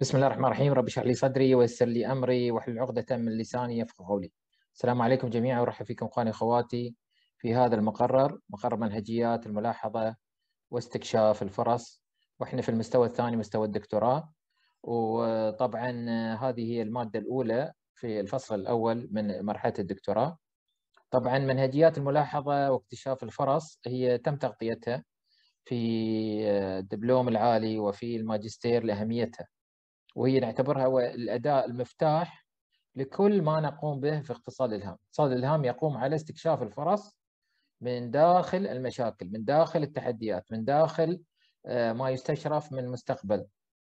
بسم الله الرحمن الرحيم رب اشرح لي صدري ويسر لي امري واحلل عقدة من لساني يفقه قولي. السلام عليكم جميعا وارحب فيكم اخواني اخواتي في هذا المقرر مقرر منهجيات الملاحظة واستكشاف الفرص واحنا في المستوى الثاني مستوى الدكتوراه وطبعا هذه هي المادة الأولى في الفصل الأول من مرحلة الدكتوراه طبعا منهجيات الملاحظة واكتشاف الفرص هي تم تغطيتها في الدبلوم العالي وفي الماجستير لأهميتها وهي نعتبرها هو الاداء المفتاح لكل ما نقوم به في اقتصاد الالهام، اقتصاد الالهام يقوم على استكشاف الفرص من داخل المشاكل، من داخل التحديات، من داخل آه، ما يستشرف من مستقبل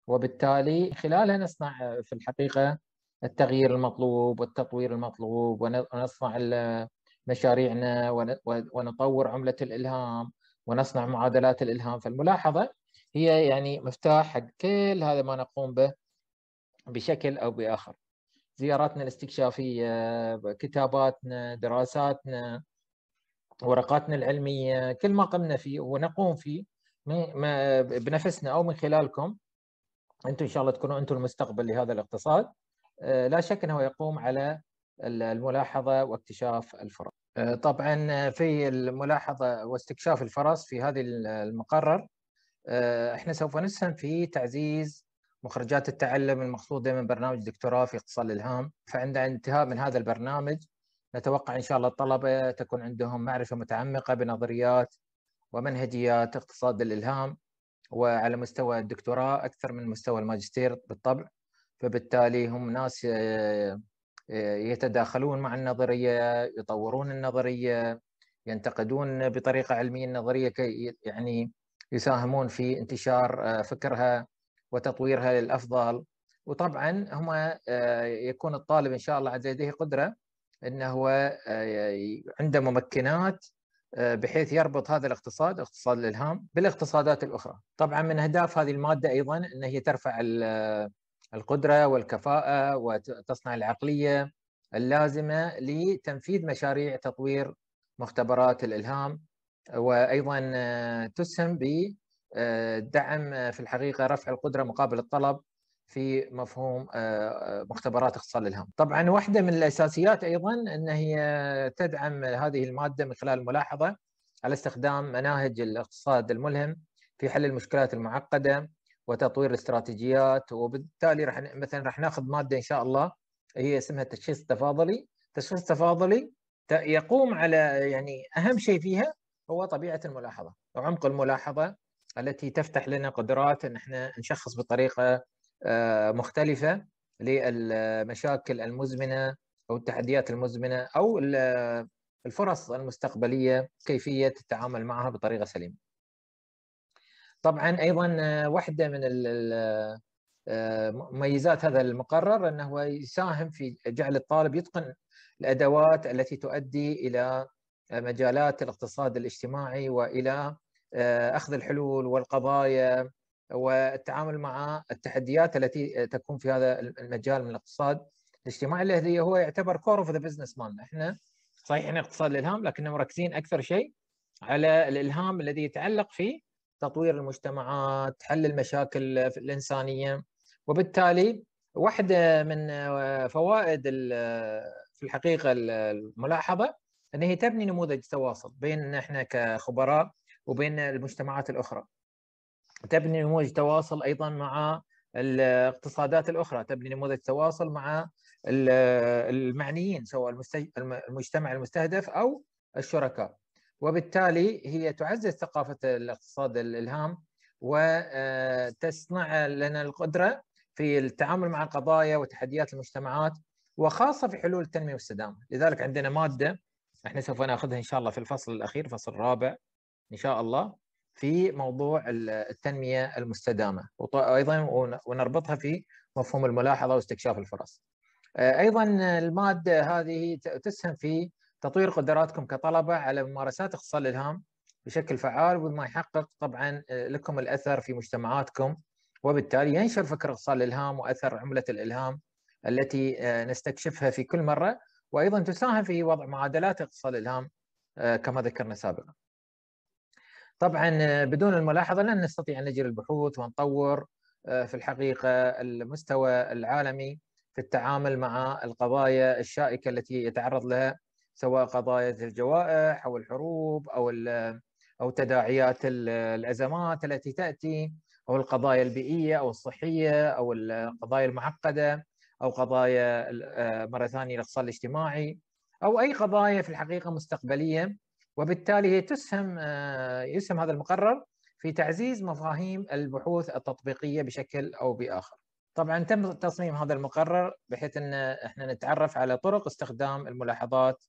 وبالتالي خلالها نصنع آه، في الحقيقه التغيير المطلوب والتطوير المطلوب ونصنع مشاريعنا ونطور عمله الالهام ونصنع معادلات الالهام فالملاحظه هي يعني مفتاح حق كل هذا ما نقوم به بشكل او باخر زياراتنا الاستكشافيه كتاباتنا دراساتنا ورقاتنا العلميه كل ما قمنا فيه ونقوم فيه بنفسنا او من خلالكم انتم ان شاء الله تكونوا انتم المستقبل لهذا الاقتصاد آه، لا شك انه يقوم على الملاحظه واكتشاف الفرص. آه، طبعا في الملاحظه واستكشاف الفرص في هذه المقرر آه، احنا سوف نسهم في تعزيز مخرجات التعلم المقصودة من برنامج دكتوراه في اقتصاد الإلهام فعند انتهاء من هذا البرنامج نتوقع إن شاء الله الطلبة تكون عندهم معرفة متعمقة بنظريات ومنهجيات اقتصاد الإلهام وعلى مستوى الدكتوراه أكثر من مستوى الماجستير بالطبع فبالتالي هم ناس آه، آه، يتداخلون مع النظرية يطورون النظرية ينتقدون بطريقة علمية النظرية كي يعني يساهمون في انتشار آه، فكرها وتطويرها للافضل وطبعا هم آه، يكون الطالب ان شاء الله عز لديه قدره انه هو آه، عنده ممكنات آه، بحيث يربط هذا الاقتصاد اقتصاد الالهام بالاقتصادات الاخرى. طبعا من اهداف هذه الماده ايضا ان هي ترفع القدره والكفاءه وتصنع العقليه اللازمه لتنفيذ مشاريع تطوير مختبرات الالهام وايضا تسهم ب آه، دعم آه، في الحقيقه رفع القدره مقابل الطلب في مفهوم آه، مختبرات اختصار الالهام. طبعا واحده من الاساسيات ايضا ان هي تدعم هذه الماده من خلال الملاحظه على استخدام مناهج الاقتصاد الملهم في حل المشكلات المعقده وتطوير الاستراتيجيات وبالتالي راح مثلا راح ناخذ ماده ان شاء الله هي اسمها التشخيص التفاضلي، التشخيص التفاضلي يقوم على يعني اهم شيء فيها هو طبيعه الملاحظه وعمق الملاحظه التي تفتح لنا قدرات ان احنا نشخص بطريقه آه، مختلفه للمشاكل المزمنه او التحديات المزمنه او الفرص المستقبليه كيفيه التعامل معها بطريقه سليمه. طبعا ايضا آه، واحده من آه، مميزات هذا المقرر انه يساهم في جعل الطالب يتقن الادوات التي تؤدي الى مجالات الاقتصاد الاجتماعي والى آه، اخذ الحلول والقضايا والتعامل مع التحديات التي تكون في هذا المجال من الاقتصاد الاجتماعي الذي هو يعتبر كور اوف ذا بزنس مالنا احنا صحيح احنا اقتصاد الالهام لكن مركزين اكثر شيء على الالهام الذي يتعلق في تطوير المجتمعات حل المشاكل الانسانيه وبالتالي واحده من فوائد في الحقيقه الملاحظه ان هي تبني نموذج تواصل بين احنا كخبراء وبين المجتمعات الاخرى. تبني نموذج تواصل ايضا مع الاقتصادات الاخرى، تبني نموذج تواصل مع المعنيين سواء المجتمع المستهدف او الشركاء. وبالتالي هي تعزز ثقافه الاقتصاد الالهام وتصنع آه، لنا القدره في التعامل مع قضايا وتحديات المجتمعات وخاصه في حلول التنميه والسلام لذلك عندنا ماده احنا سوف ناخذها ان شاء الله في الفصل الاخير الفصل الرابع ان شاء الله في موضوع التنميه المستدامه وايضا ونربطها في مفهوم الملاحظه واستكشاف الفرص. آه، ايضا الماده هذه تسهم في تطوير قدراتكم كطلبه على ممارسات اختصار الالهام بشكل فعال وما يحقق طبعا آه، لكم الاثر في مجتمعاتكم وبالتالي ينشر فكر اختصار الالهام واثر عمله الالهام التي آه، نستكشفها في كل مره وايضا تساهم في وضع معادلات اختصار الالهام كما ذكرنا سابقا. طبعا آه، بدون الملاحظه لن نستطيع ان نجري البحوث ونطور آه، في الحقيقه المستوى العالمي في التعامل مع القضايا الشائكه التي يتعرض لها سواء قضايا الجوائح او الحروب او آه، او تداعيات الازمات التي تاتي او القضايا البيئيه او الصحيه او القضايا المعقده او قضايا مره ثانيه الاقتصاد الاجتماعي او اي قضايا في الحقيقه مستقبليه وبالتالي هي تسهم آه، يسهم هذا المقرر في تعزيز مفاهيم البحوث التطبيقيه بشكل او باخر. طبعا تم تصميم هذا المقرر بحيث ان احنا نتعرف على طرق استخدام الملاحظات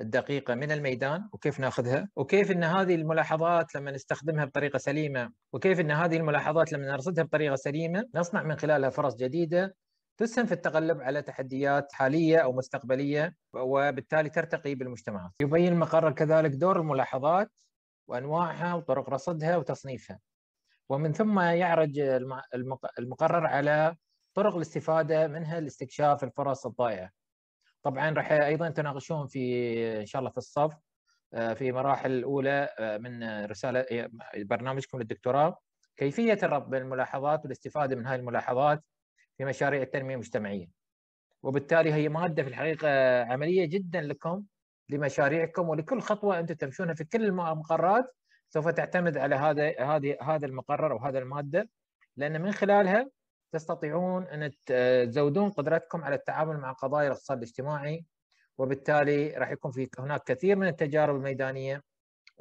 الدقيقه من الميدان وكيف ناخذها وكيف ان هذه الملاحظات لما نستخدمها بطريقه سليمه وكيف ان هذه الملاحظات لما نرصدها بطريقه سليمه نصنع من خلالها فرص جديده تسهم في التغلب على تحديات حاليه او مستقبليه وبالتالي ترتقي بالمجتمعات. يبين المقرر كذلك دور الملاحظات وانواعها وطرق رصدها وتصنيفها. ومن ثم يعرج المقرر على طرق الاستفاده منها لاستكشاف الفرص الضائعه. طبعا راح ايضا تناقشون في ان شاء الله في الصف آه، في مراحل الاولى آه، من رساله آه، برنامجكم للدكتوراه كيفيه الربط بين الملاحظات والاستفاده من هذه الملاحظات في مشاريع التنميه المجتمعيه وبالتالي هي ماده في الحقيقه عمليه جدا لكم لمشاريعكم ولكل خطوه انتم تمشونها في كل المقرات سوف تعتمد على هذا هذه هذا المقرر او هذا الماده لان من خلالها تستطيعون ان تزودون قدرتكم على التعامل مع قضايا الاقتصاد الاجتماعي وبالتالي راح يكون في هناك كثير من التجارب الميدانيه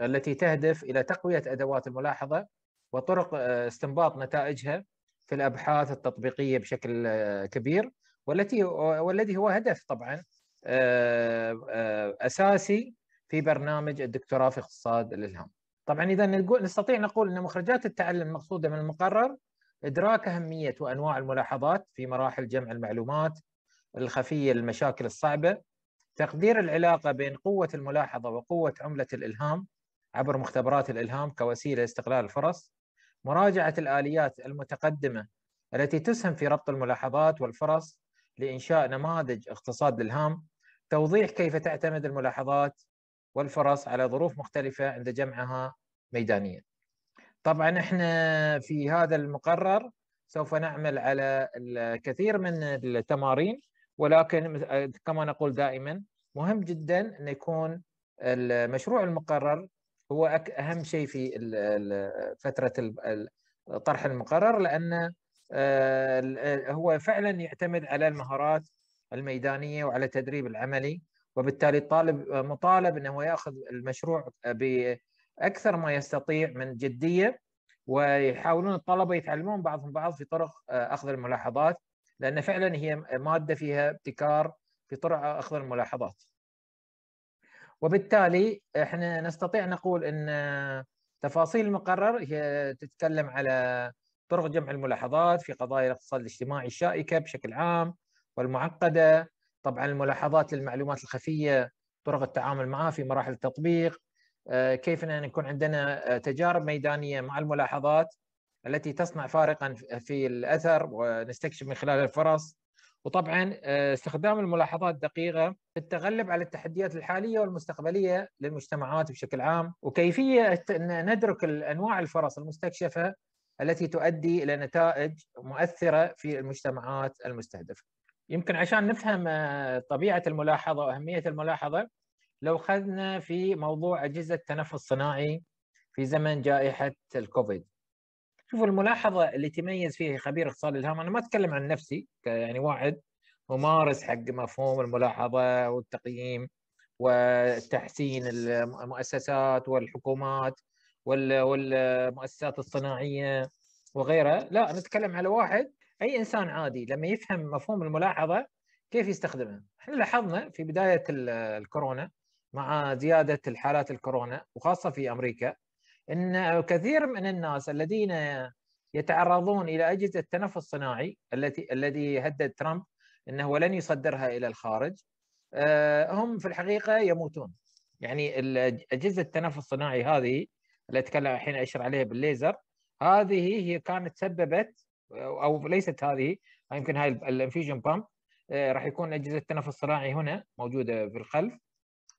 التي تهدف الى تقويه ادوات الملاحظه وطرق آه، استنباط نتائجها في الابحاث التطبيقيه بشكل آه، كبير والتي آه، والذي هو هدف طبعا آه، اساسي في برنامج الدكتوراه في اقتصاد الالهام. طبعا اذا نستطيع نقول ان مخرجات التعلم المقصوده من المقرر ادراك اهميه وانواع الملاحظات في مراحل جمع المعلومات الخفيه للمشاكل الصعبه، تقدير العلاقه بين قوه الملاحظه وقوه عمله الالهام عبر مختبرات الالهام كوسيله لاستغلال الفرص، مراجعة الآليات المتقدمة التي تسهم في ربط الملاحظات والفرص لإنشاء نماذج اقتصاد للهام توضيح كيف تعتمد الملاحظات والفرص على ظروف مختلفة عند جمعها ميدانيا طبعا احنا في هذا المقرر سوف نعمل على الكثير من التمارين ولكن كما نقول دائما مهم جدا أن يكون المشروع المقرر هو اهم شيء في فتره طرح المقرر لان آه، هو فعلا يعتمد على المهارات الميدانيه وعلى التدريب العملي وبالتالي الطالب مطالب انه ياخذ المشروع باكثر ما يستطيع من جديه ويحاولون الطلبه يتعلمون بعضهم بعض في طرق آه، اخذ الملاحظات لان فعلا هي ماده فيها ابتكار في طرق اخذ الملاحظات. وبالتالي احنا نستطيع نقول ان تفاصيل المقرر هي تتكلم على طرق جمع الملاحظات في قضايا الاقتصاد الاجتماعي الشائكه بشكل عام والمعقده طبعا الملاحظات للمعلومات الخفيه طرق التعامل معها في مراحل التطبيق آه، كيف ان يكون عندنا آه، تجارب ميدانيه مع الملاحظات التي تصنع فارقا في الاثر ونستكشف من خلال الفرص وطبعا آه، استخدام الملاحظات الدقيقة في التغلب على التحديات الحالية والمستقبلية للمجتمعات بشكل عام وكيفية أن ندرك أنواع الفرص المستكشفة التي تؤدي إلى نتائج مؤثرة في المجتمعات المستهدفة يمكن عشان نفهم آه، طبيعة الملاحظة وأهمية الملاحظة لو خذنا في موضوع أجهزة التنفس الصناعي في زمن جائحة الكوفيد شوفوا الملاحظه اللي تميز فيها خبير اقتصاد الالهام انا ما اتكلم عن نفسي يعني واحد ممارس حق مفهوم الملاحظه والتقييم وتحسين المؤسسات والحكومات والمؤسسات الصناعيه وغيرها لا نتكلم على واحد اي انسان عادي لما يفهم مفهوم الملاحظه كيف يستخدمها احنا لاحظنا في بدايه الكورونا مع زياده الحالات الكورونا وخاصه في امريكا ان كثير من الناس الذين يتعرضون الى اجهزه التنفس الصناعي التي الذي هدد ترامب انه لن يصدرها الى الخارج آه، هم في الحقيقه يموتون يعني اجهزه التنفس الصناعي هذه اللي اتكلم الحين اشر عليها بالليزر هذه هي كانت سببت آه، او ليست هذه آه، يمكن هاي الانفيجن بامب راح يكون اجهزه التنفس الصناعي هنا موجوده في الخلف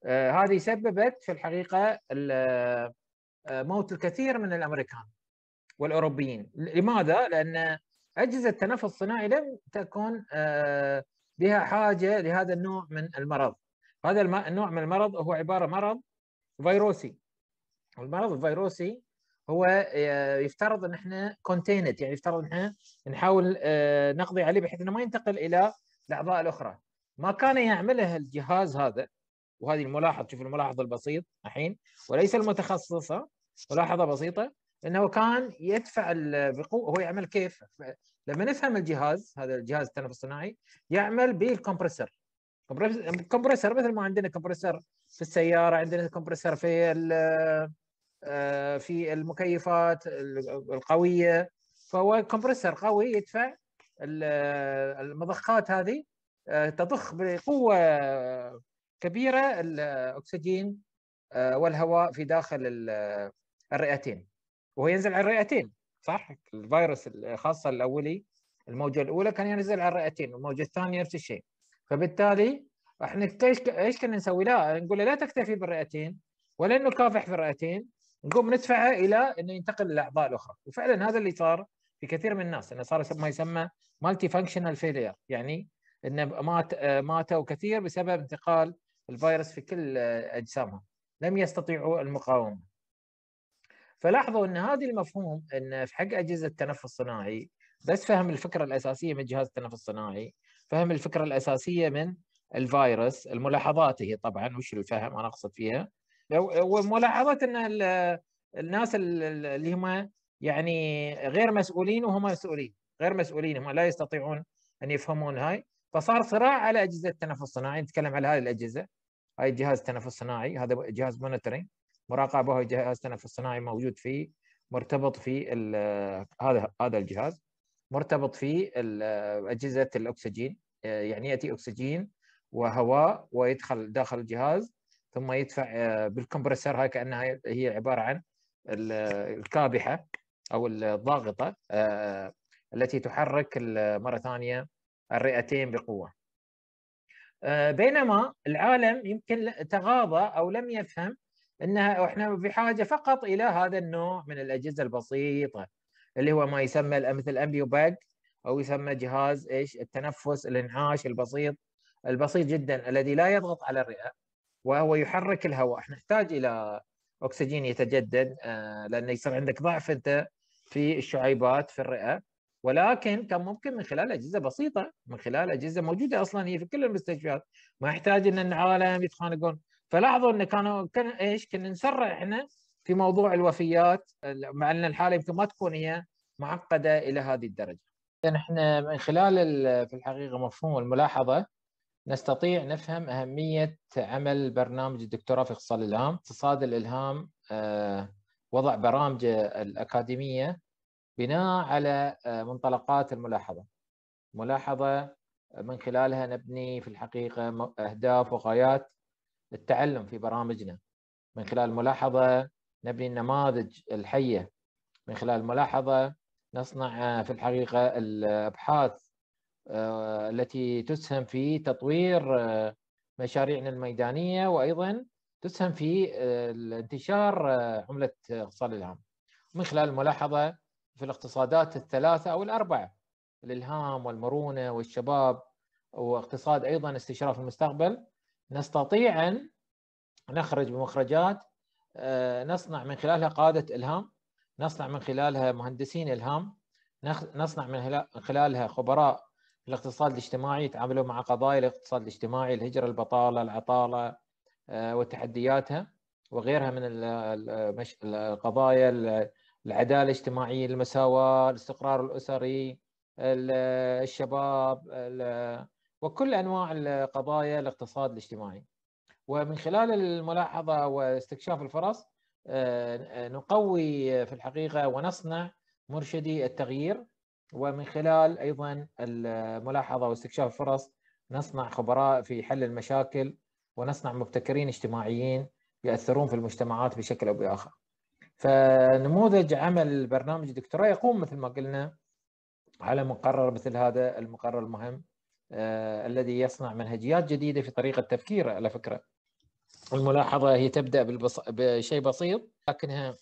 هذه سببت في الحقيقه آه، موت الكثير من الامريكان والاوروبيين، لماذا؟ لان اجهزه التنفس الصناعي لم تكن بها آه، حاجه لهذا النوع من المرض. هذا النوع من المرض هو عباره مرض فيروسي. والمرض الفيروسي هو آه، يفترض ان احنا كونتينت يعني يفترض ان احنا نحاول نقضي عليه بحيث انه ما ينتقل الى الاعضاء الاخرى. ما كان يعمله الجهاز هذا وهذه الملاحظ شوف الملاحظ البسيط الحين وليس المتخصصه ملاحظه بسيطه انه كان يدفع بقوه هو يعمل كيف؟ لما نفهم الجهاز هذا الجهاز التنفس الصناعي يعمل بالكمبرسر كمبرسر مثل ما عندنا كمبرسر في السياره عندنا كمبرسر في آه، في المكيفات القويه فهو كمبرسر قوي يدفع المضخات هذه آه، تضخ بقوه كبيره الاكسجين آه، والهواء في داخل الرئتين وهو ينزل على الرئتين صح الفيروس الخاصه الاولي الموجه الاولى كان ينزل على الرئتين والموجه الثانيه نفس الشيء فبالتالي احنا ايش كنا نسوي لا نقول له لا تكتفي بالرئتين ولا انه كافح في الرئتين نقوم ندفعه الى انه ينتقل للاعضاء الاخرى وفعلا هذا اللي صار في كثير من الناس انه صار ما يسمى مالتي فانكشنال فيلير يعني انه مات ماتوا كثير بسبب انتقال الفيروس في كل اجسامهم لم يستطيعوا المقاومه فلاحظوا ان هذا المفهوم ان في حق اجهزه التنفس الصناعي بس فهم الفكره الاساسيه من جهاز التنفس الصناعي فهم الفكره الاساسيه من الفيروس الملاحظات هي طبعا وش الفهم انا اقصد فيها وملاحظات ان الناس اللي هم يعني غير مسؤولين وهم مسؤولين غير مسؤولين هم لا يستطيعون ان يفهمون هاي فصار صراع على اجهزه التنفس الصناعي نتكلم على هذه الاجهزه هاي جهاز التنفس الصناعي هذا جهاز مونيتورنج مراقبه هو جهاز تنفس صناعي موجود في مرتبط في هذا هذا الجهاز مرتبط في اجهزه الاكسجين آه، يعني ياتي اكسجين وهواء ويدخل داخل الجهاز ثم يدفع آه، بالكمبرسر هاي كانها هي عباره عن الكابحه او الضاغطه آه، التي تحرك مره ثانيه الرئتين بقوه. بينما العالم يمكن تغاضى او لم يفهم انها احنا في حاجه فقط الى هذا النوع من الاجهزه البسيطه اللي هو ما يسمى مثل امبيو باج او يسمى جهاز ايش التنفس الانعاش البسيط البسيط جدا الذي لا يضغط على الرئه وهو يحرك الهواء احنا نحتاج الى اكسجين يتجدد آه، لانه يصير عندك ضعف انت في الشعيبات في الرئه ولكن كان ممكن من خلال اجهزه بسيطه من خلال اجهزه موجوده اصلا هي في كل المستشفيات ما يحتاج ان العالم يتخانقون فلاحظوا ان كانوا كان ايش كنا نسرع احنا في موضوع الوفيات مع ان الحاله يمكن ما تكون هي معقده الى هذه الدرجه. اذا احنا من خلال في الحقيقه مفهوم الملاحظه نستطيع نفهم اهميه عمل برنامج الدكتوراه في اقتصاد الالهام، اقتصاد الالهام آه، وضع برامجه الاكاديميه بناء على آه، منطلقات الملاحظه. ملاحظه آه، من خلالها نبني في الحقيقه اهداف وغايات للتعلم في برامجنا من خلال الملاحظة نبني النماذج الحية من خلال الملاحظة نصنع في الحقيقة الأبحاث آه، التي تسهم في تطوير آه، مشاريعنا الميدانية وأيضا تسهم في آه، انتشار عملة الاقتصاد العام من خلال الملاحظة في الاقتصادات الثلاثة أو الأربعة الإلهام والمرونة والشباب واقتصاد أيضا استشراف المستقبل نستطيع ان نخرج بمخرجات آه، نصنع من خلالها قاده الهام نصنع من خلالها مهندسين الهام نصنع من خلالها خبراء في الاقتصاد الاجتماعي يتعاملون مع قضايا الاقتصاد الاجتماعي الهجره البطاله العطاله آه، وتحدياتها وغيرها من القضايا العداله الاجتماعيه المساواه الاستقرار الاسري الشباب وكل انواع القضايا الاقتصاد الاجتماعي. ومن خلال الملاحظه واستكشاف الفرص آه، نقوي في الحقيقه ونصنع مرشدي التغيير ومن خلال ايضا الملاحظه واستكشاف الفرص نصنع خبراء في حل المشاكل ونصنع مبتكرين اجتماعيين ياثرون في المجتمعات بشكل او باخر. فنموذج عمل برنامج الدكتوراه يقوم مثل ما قلنا على مقرر مثل هذا المقرر المهم آه، الذي يصنع منهجيات جديده في طريقه تفكيره على فكره الملاحظه هي تبدا بالبص... بشيء بسيط لكنها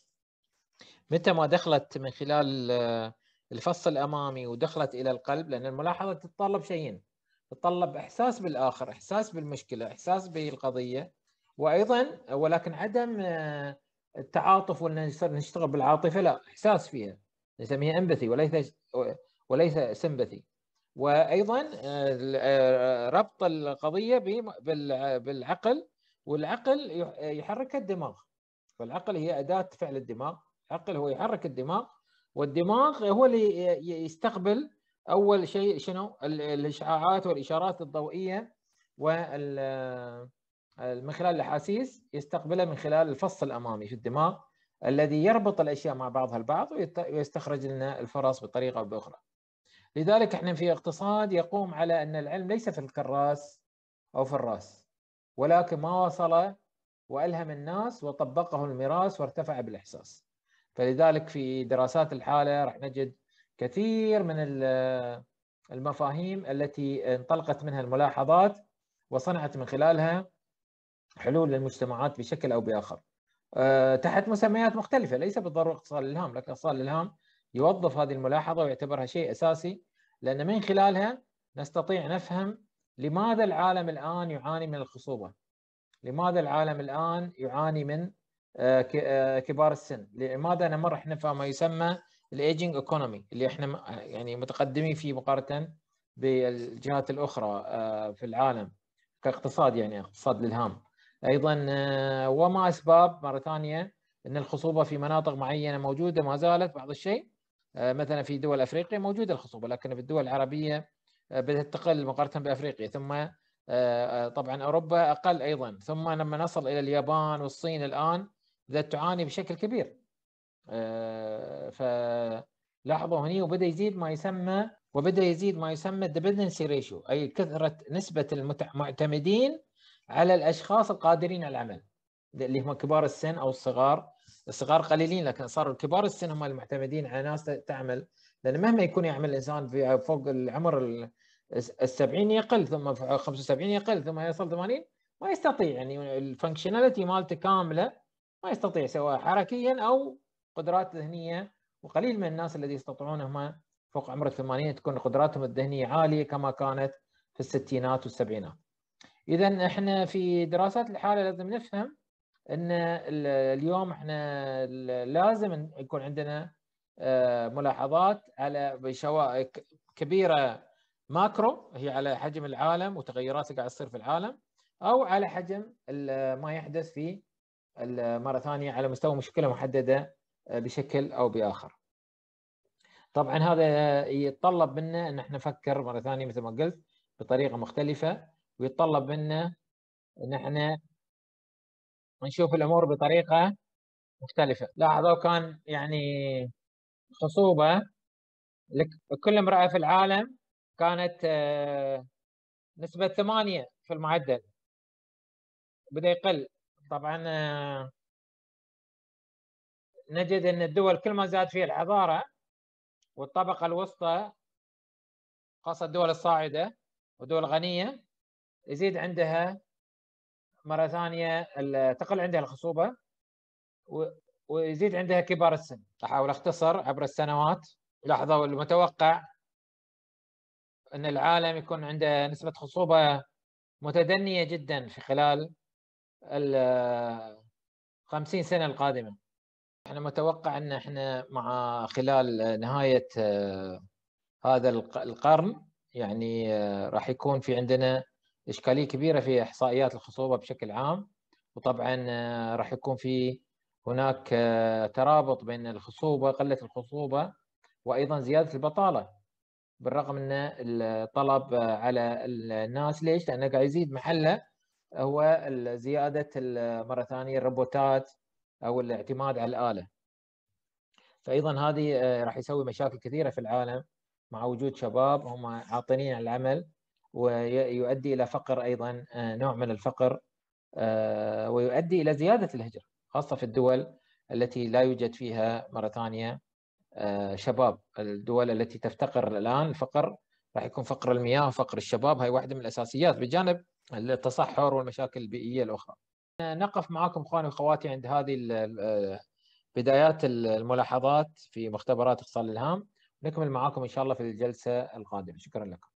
متى ما دخلت من خلال آه، الفص الامامي ودخلت الى القلب لان الملاحظه تتطلب شيئين تتطلب احساس بالاخر احساس بالمشكله احساس بالقضيه وايضا ولكن عدم آه، التعاطف وان نشتغل بالعاطفه لا احساس فيها نسميها امبثي وليس وليس سمبثي وايضا آه، آه، ربط القضيه بالعقل والعقل يحرك الدماغ فالعقل هي اداه فعل الدماغ العقل هو يحرك الدماغ والدماغ هو اللي يستقبل اول شيء شنو الاشعاعات والاشارات الضوئيه وال آه، من خلال الاحاسيس يستقبلها من خلال الفص الامامي في الدماغ الذي يربط الاشياء مع بعضها البعض ويستخرج لنا الفرص بطريقه او باخرى. لذلك احنا في اقتصاد يقوم على ان العلم ليس في الكراس او في الراس ولكن ما وصل والهم الناس وطبقه المراس وارتفع بالاحساس. فلذلك في دراسات الحاله راح نجد كثير من المفاهيم التي انطلقت منها الملاحظات وصنعت من خلالها حلول للمجتمعات بشكل او باخر. أه، تحت مسميات مختلفه ليس بالضروره اقتصاد الالهام، لكن اقتصاد الالهام يوظف هذه الملاحظة ويعتبرها شيء أساسي لأن من خلالها نستطيع نفهم لماذا العالم الآن يعاني من الخصوبة لماذا العالم الآن يعاني من آه، آه، كبار السن لماذا نمر احنا ما يسمى الايجنج ايكونومي اللي احنا يعني متقدمين فيه مقارنه بالجهات الاخرى آه، في العالم كاقتصاد يعني اقتصاد للهام ايضا وما اسباب مره ثانيه ان الخصوبه في مناطق معينه موجوده ما زالت بعض الشيء آه، مثلا في دول افريقيا موجوده الخصوبه لكن في الدول العربيه آه، بدات تقل مقارنه بافريقيا ثم آه، طبعا اوروبا اقل ايضا ثم لما نصل الى اليابان والصين الان بدات تعاني بشكل كبير فلاحظوا هني وبدا يزيد ما يسمى وبدا يزيد ما يسمى الديبندنسي ريشيو اي كثره نسبه المعتمدين على الاشخاص القادرين على العمل اللي هم كبار السن او الصغار الصغار قليلين لكن صاروا كبار السن هم المعتمدين على ناس تعمل لان مهما يكون يعمل الانسان في فوق العمر ال 70 يقل ثم 75 يقل ثم يصل 80 ما يستطيع يعني الفانكشناليتي مالته كامله ما يستطيع سواء حركيا او قدرات ذهنيه وقليل من الناس الذي يستطيعون هم فوق عمر ال 80 تكون قدراتهم الذهنيه عاليه كما كانت في الستينات والسبعينات. اذا احنا في دراسات الحاله لازم نفهم ان اليوم احنا لازم يكون عندنا آه، ملاحظات على بشوائك كبيره ماكرو هي على حجم العالم وتغيرات اللي قاعد تصير في العالم او على حجم ما يحدث في مره ثانيه على مستوى مشكله محدده آه، بشكل او باخر. طبعا هذا يتطلب منا ان احنا نفكر مره ثانيه مثل ما قلت بطريقه مختلفه ويتطلب منا ان احنا ونشوف الامور بطريقه مختلفه لاحظوا كان يعني خصوبه لكل امراه في العالم كانت آه، نسبه 8 في المعدل بدا يقل طبعا آه، نجد ان الدول كل ما زاد فيها الحضاره والطبقه الوسطى خاصه الدول الصاعده والدول الغنيه يزيد عندها مره ثانيه تقل عندها الخصوبه ويزيد عندها كبار السن احاول اختصر عبر السنوات لاحظوا المتوقع ان العالم يكون عنده نسبه خصوبه متدنيه جدا في خلال ال 50 سنه القادمه احنا متوقع ان احنا مع خلال نهايه آه، هذا القرن يعني آه، راح يكون في عندنا اشكاليه كبيره في احصائيات الخصوبه بشكل عام وطبعا آه، راح يكون في هناك آه، ترابط بين الخصوبه قله الخصوبه وايضا زياده البطاله بالرغم ان الطلب آه، على الناس ليش؟ لانه قاعد يزيد محله هو زياده مره ثانيه الروبوتات او الاعتماد على الاله. فايضا هذه راح يسوي مشاكل كثيره في العالم مع وجود شباب هم عاطلين عن العمل ويؤدي الى فقر ايضا آه، نوع من الفقر آه، ويؤدي الى زياده الهجره خاصه في الدول التي لا يوجد فيها مره ثانيه آه، شباب الدول التي تفتقر الان الفقر راح يكون فقر المياه وفقر الشباب هاي واحده من الاساسيات بجانب التصحر والمشاكل البيئيه الاخرى. نقف معاكم اخواني واخواتي عند هذه بدايات الملاحظات في مختبرات اقصاء الالهام نكمل معاكم ان شاء الله في الجلسه القادمه شكرا لكم.